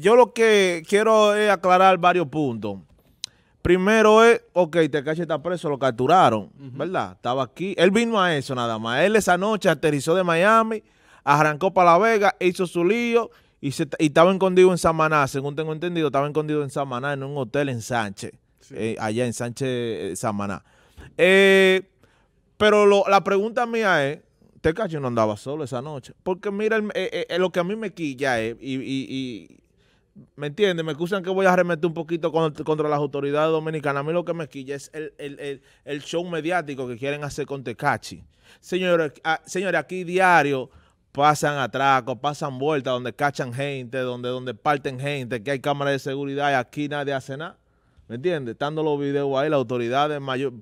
yo lo que quiero es aclarar varios puntos. Primero es, ok, Tecachi está preso, lo capturaron, ¿verdad? Estaba aquí. Él vino a eso nada más. Él esa noche aterrizó de Miami, arrancó para La Vega, hizo su lío y, se, estaba escondido en Samaná, según tengo entendido, estaba escondido en Samaná, en un hotel en Sánchez, eh, allá en Sánchez, eh, Samaná. Eh, pero la pregunta mía es, Tecachi no andaba solo esa noche, porque mira, lo que a mí me quilla es, y ¿Me entiendes? Me excusan que voy a remeter un poquito contra, las autoridades dominicanas. A mí lo que me quilla es el, show mediático que quieren hacer con Tecachi. Señores, señores, aquí diario pasan atracos, pasan vueltas donde cachan gente, donde, donde parten gente, que hay cámaras de seguridad y aquí nadie hace nada. ¿Me entiendes? Estando los videos ahí, las autoridades mayor,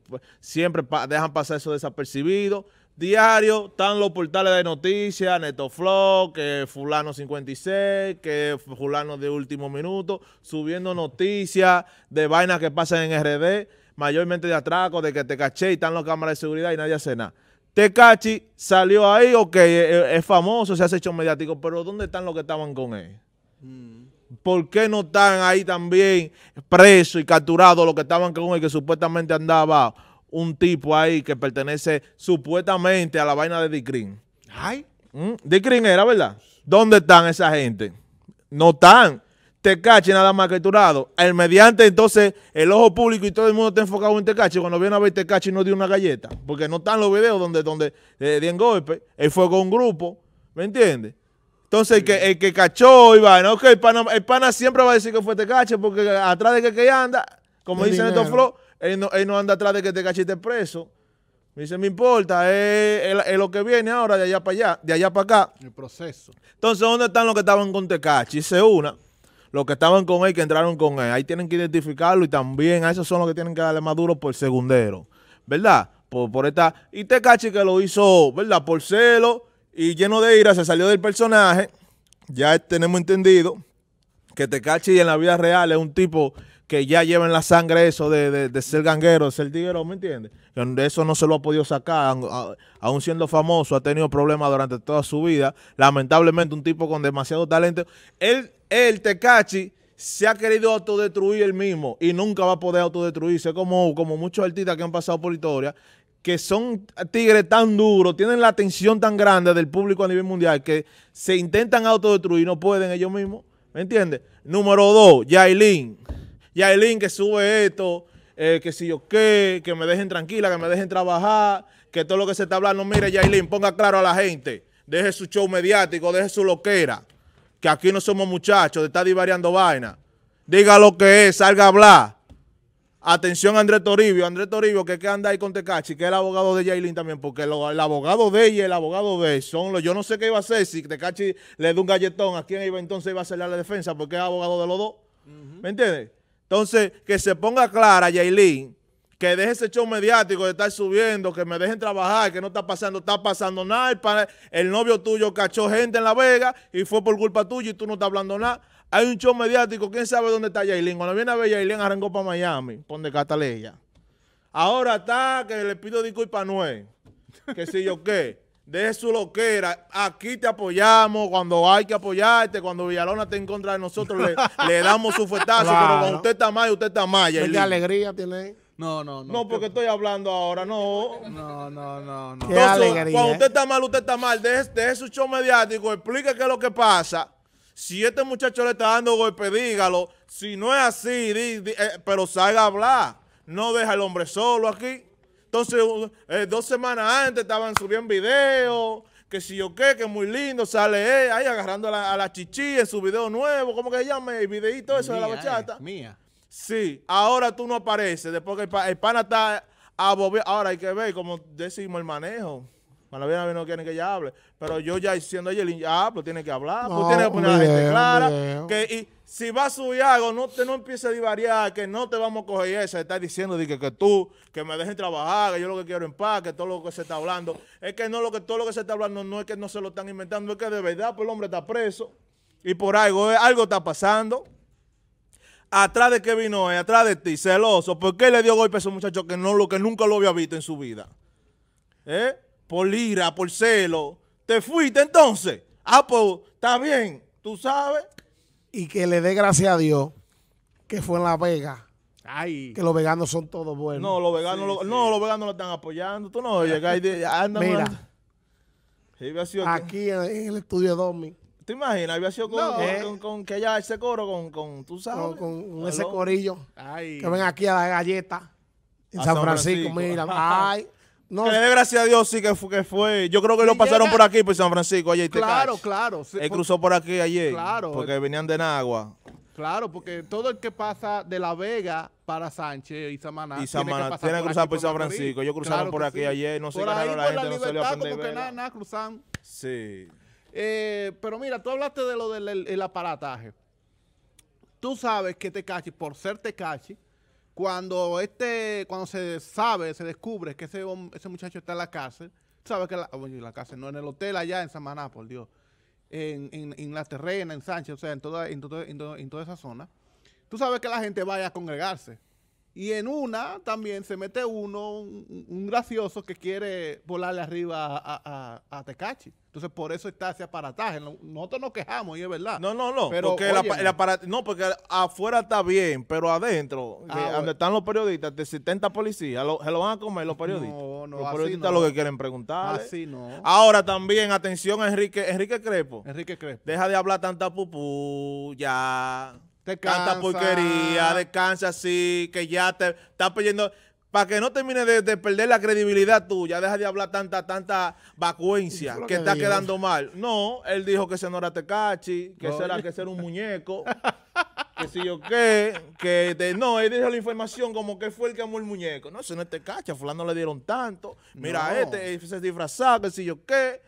siempre dejan pasar eso desapercibido Diario están los portales de noticias, Netoflow, que fulano 56, que fulano de último minuto, subiendo noticias de vainas que pasan en RD, mayormente de atraco, de que te caché y están las cámaras de seguridad y nadie hace nada. Tecachi salió ahí, ok, es, e, es, famoso, se hace hecho mediático, pero ¿dónde están los que estaban con él? Mm. ¿Por qué no están ahí también presos y capturados los que estaban con él que supuestamente andaba un tipo ahí que pertenece supuestamente a la vaina de Dick Green. Ay. Mm, Dick Green era, ¿verdad? ¿Dónde están esa gente? No están. Cache nada más que Turado. El mediante, entonces, el ojo público y todo el mundo está enfocado en Tecache. Cuando viene a ver Tecache no dio una galleta. Porque no están los videos donde, donde eh, dieron golpe. Él fue con un grupo. ¿Me entiendes? Entonces, el que, cachó y vaina. Ok, el pana, siempre va a decir que fue Tecache porque atrás de que, que anda, como dicen estos flow, él no, anda atrás de que te esté preso. Me dice, me importa, es, lo que viene ahora de allá para allá, de allá para acá. El proceso. Entonces, ¿dónde están los que estaban con Tecachi? Se una. Los que estaban con él, que entraron con él. Ahí tienen que identificarlo y también a esos son los que tienen que darle Maduro duro por segundero. ¿Verdad? Por, por esta. Y Tecachi que lo hizo, ¿verdad? Por celo y lleno de ira, se salió del personaje. Ya tenemos entendido que Tecachi en la vida real es un tipo que ya lleva la sangre eso de, ser ganguero, de ser tiguero, ¿me entiendes? Eso no se lo ha podido sacar, aún siendo famoso, ha tenido problemas durante toda su vida. Lamentablemente, un tipo con demasiado talento. Él, el Tecachi se ha querido autodestruir él mismo y nunca va a poder autodestruirse, como, como muchos artistas que han pasado por historia, que son tigres tan duros, tienen la atención tan grande del público a nivel mundial que se intentan autodestruir, no pueden ellos mismos. ¿Me entiendes? Número dos, Yailin. Yailin que sube esto, eh, que si yo qué, que me dejen tranquila, que me dejen trabajar, que todo lo que se está hablando, mire Yailin, ponga claro a la gente, deje su show mediático, deje su loquera, que aquí no somos muchachos de estar divariando vaina. Diga lo que es, salga a hablar. Atención Andrés Toribio, Andrés Toribio que, anda ahí con Tecachi, que es el abogado de Yailin también, porque el abogado de ella y el abogado de él son los, yo no sé qué iba a hacer, si Tecachi le da un galletón, ¿a quién iba entonces iba a hacerle la defensa? Porque es abogado de los dos, ¿me entiendes? Entonces, que se ponga clara, Yailin, que deje ese show mediático de estar subiendo, que me dejen trabajar, que no está pasando, está pasando nada. El, novio tuyo cachó gente en La Vega y fue por culpa tuya y tú no estás hablando nada. Hay un show mediático, quién sabe dónde está Yailin. Cuando viene a ver Yailin, arrancó para Miami, de Cataleya. Ahora está, que le pido disculpas a Noé, que si yo qué. De su loquera. Aquí te apoyamos cuando hay que apoyarte. Cuando Villalona está en contra de nosotros, le, damos su fuetazo. Pero cuando usted está mal, usted está mal. ¿Qué alegría tiene no, no, no. No, porque estoy hablando ahora, no. No, no, no, no. cuando ¿eh? usted está mal, usted está mal. Deje, su show mediático, explique qué es lo que pasa. Si este muchacho le está dando golpe, dígalo. Si no es así, eh, pero salga a hablar. No deja al hombre solo aquí. Entonces, eh, dos semanas antes estaban subiendo videos, que si yo qué, que muy lindo, sale ahí agarrando a la, a chichi su video nuevo, ¿cómo que se llama? El videito eso de la eh, bachata. mía. Sí, ahora tú no apareces, después que el, pana está above Ahora hay que ver, como decimos, el manejo. Bueno, bien, no quieren que ella hable. Pero yo ya siendo ella, ah, pues tiene que hablar, pues tiene que poner la gente clara. Que, si vas a subir algo, no, te, no empieces a divariar, que no te vamos a coger eso. está diciendo que, tú, que me dejes trabajar, que yo lo que quiero en paz, que todo lo que se está hablando. Es que no lo que todo lo que se está hablando no es que no se lo están inventando, es que de verdad pues, el hombre está preso y por algo, eh, algo está pasando. Atrás de que vino, atrás de ti, celoso. ¿Por qué le dio golpe a ese muchacho que, no, lo, que nunca lo había visto en su vida? ¿Eh? Por ira, por celo. ¿Te fuiste entonces? Ah, pues, está bien, tú sabes y que le dé gracias a Dios que fue en La Vega. Que los veganos son todos buenos. No, los veganos, no, los veganos lo están apoyando. Tú no, llegas. Ah, mira. aquí en, el estudio de Domi. ¿Te imaginas? Había sido con, eh. con, que allá ese coro con, con tú sabes. Con, ese corillo. Que ven aquí a la galleta. En San Francisco. mira. Ay gracias a Dios sí que fue, que fue. Yo creo que lo pasaron por aquí, por San Francisco, ayer. Este claro, claro. Él cruzó por aquí ayer. Claro. Porque venían de Nagua. Claro, porque todo el que pasa de La Vega para Sánchez y Samaná. Y Samaná, tiene que, cruzar por, San Francisco. Ellos cruzaron por aquí ayer, no por se ganaron la, gente, libertad, no Como que nada, nada, cruzan. Sí. Eh, pero mira, tú hablaste de lo del aparataje. Tú sabes que Tecachi, por ser Tecachi, cuando este, cuando se sabe, se descubre que ese, ese muchacho está en la cárcel, sabes que ah, la, cárcel no en el hotel allá en Samaná, por Dios, en, en, en, la terrena, en Sánchez, o sea, en toda, en, en toda esa zona, tú sabes que la gente vaya a congregarse. Y en una también se mete uno, un, gracioso que quiere volarle arriba a, a, Tecachi. Entonces, por eso está ese aparataje. Nosotros nos quejamos y es verdad. No, no, no. porque no, porque afuera está bien, pero adentro, ah, donde están los periodistas, de 70 policías, se lo van a comer los periodistas. No, no, los periodistas lo que quieren preguntar. Así no. Ahora también, atención, Enrique, Enrique Crepo. Enrique Crepo. Deja de hablar tanta pupú, ya. Tanta Canta porquería, descansa así, que ya te estás pidiendo. Para que no termine de, perder la credibilidad tuya, deja de hablar tanta, tanta vacuencia que, está quedando mal. No, él dijo que se no era Tecachi, que era que ser un muñeco, que si yo qué, que no, él dijo la información como que fue el que amó el muñeco. No, ese no es Tecachi, a fulano le dieron tanto. Mira, este, se disfrazaba, que si yo qué.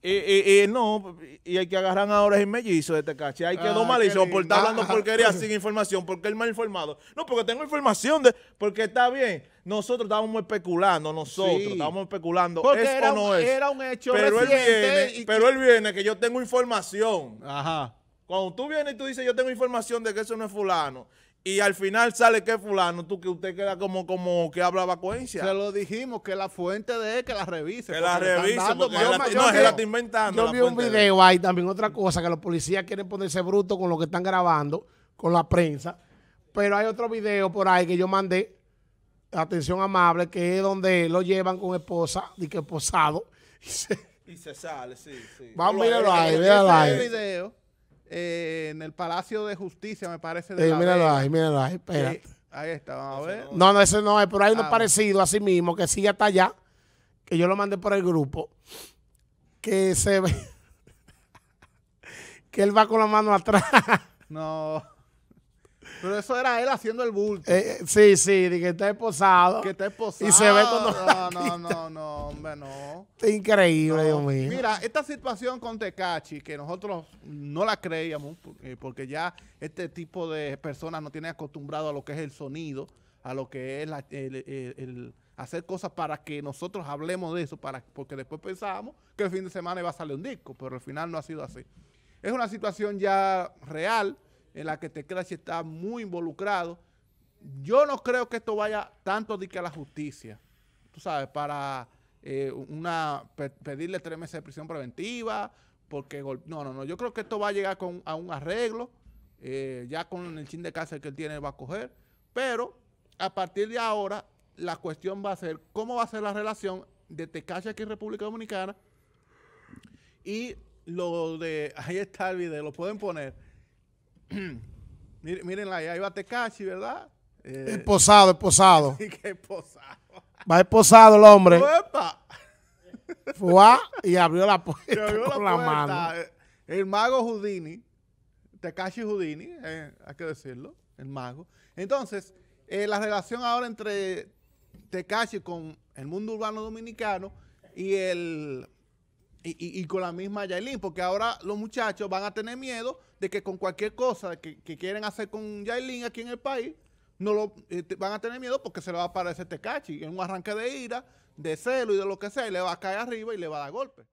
Y no, y hay que agarran ahora es el mellizo de este caché. Hay que ah, hizo por estar hablando ah, porquería ah, ah. sin información, porque él mal informado. No, porque tengo información de. Porque está bien, nosotros estábamos especulando, nosotros estábamos especulando. ¿Es o no es? pero él viene, Pero él viene que yo tengo información. Ajá. Cuando tú vienes y tú dices, yo tengo información de que eso no es fulano, y al final sale que fulano, tú que usted queda como, como que habla vacuencia. Se lo dijimos, que la fuente de él, que la revise. Que la revise, yo, la, la está inventando. Yo vi un video ahí también, otra cosa, que los policías quieren ponerse brutos con lo que están grabando, con la prensa. Pero hay otro video por ahí que yo mandé, atención amable, que es donde lo llevan con esposa, y que posado, Y se, y sale, sí, sí. Vamos, míralo ahí, míralo ahí. video. Eh, en el Palacio de Justicia, me parece. De míralo ahí, míralo ahí, espérate. ahí está, vamos a ver. No, no, ese no es, pero hay uno ah, parecido a sí mismo que sigue hasta allá, que yo lo mandé por el grupo, que se ve, que él va con la mano atrás. No. Pero eso era él haciendo el bulto. Eh, eh, sí, sí, de que está esposado. Que está esposado. Y se ve cuando. No, no, no, no, hombre, no. Increíble, Dios mío. Mira, esta situación con Tecachi, que nosotros no la creíamos, porque ya este tipo de personas no tienen acostumbrado a lo que es el sonido, a lo que es el, hacer cosas para que nosotros hablemos de eso, para, porque después pensábamos que el fin de semana iba a salir un disco, pero al final no ha sido así. Es una situación ya real en la que Tecracia está muy involucrado. Yo no creo que esto vaya tanto de que a la justicia, tú sabes, para eh, una pedirle tres meses de prisión preventiva, porque no, no, no. Yo creo que esto va a llegar con, a un arreglo, eh, ya con el chin de cárcel que él tiene va a coger, pero a partir de ahora la cuestión va a ser cómo va a ser la relación de Tecache aquí en República Dominicana y lo de, ahí está el video, lo pueden poner Mírenla, ahí va Tecachi, ¿verdad? Eh, esposado, esposado. Sí, que posado? Va esposado el hombre. Fue y abrió la puerta con la, mano. Eh, el mago Houdini, Tekashi Houdini, eh, hay que decirlo, el mago. Entonces, eh, la relación ahora entre Tekashi con el mundo urbano dominicano y el y, con la misma Yailin, porque ahora los muchachos van a tener miedo de que con cualquier cosa que, quieren hacer con Yailin aquí en el país, no lo este, van a tener miedo porque se le va a aparecer Tecachi en un arranque de ira, de celo y de lo que sea, y le va a caer arriba y le va a dar golpe.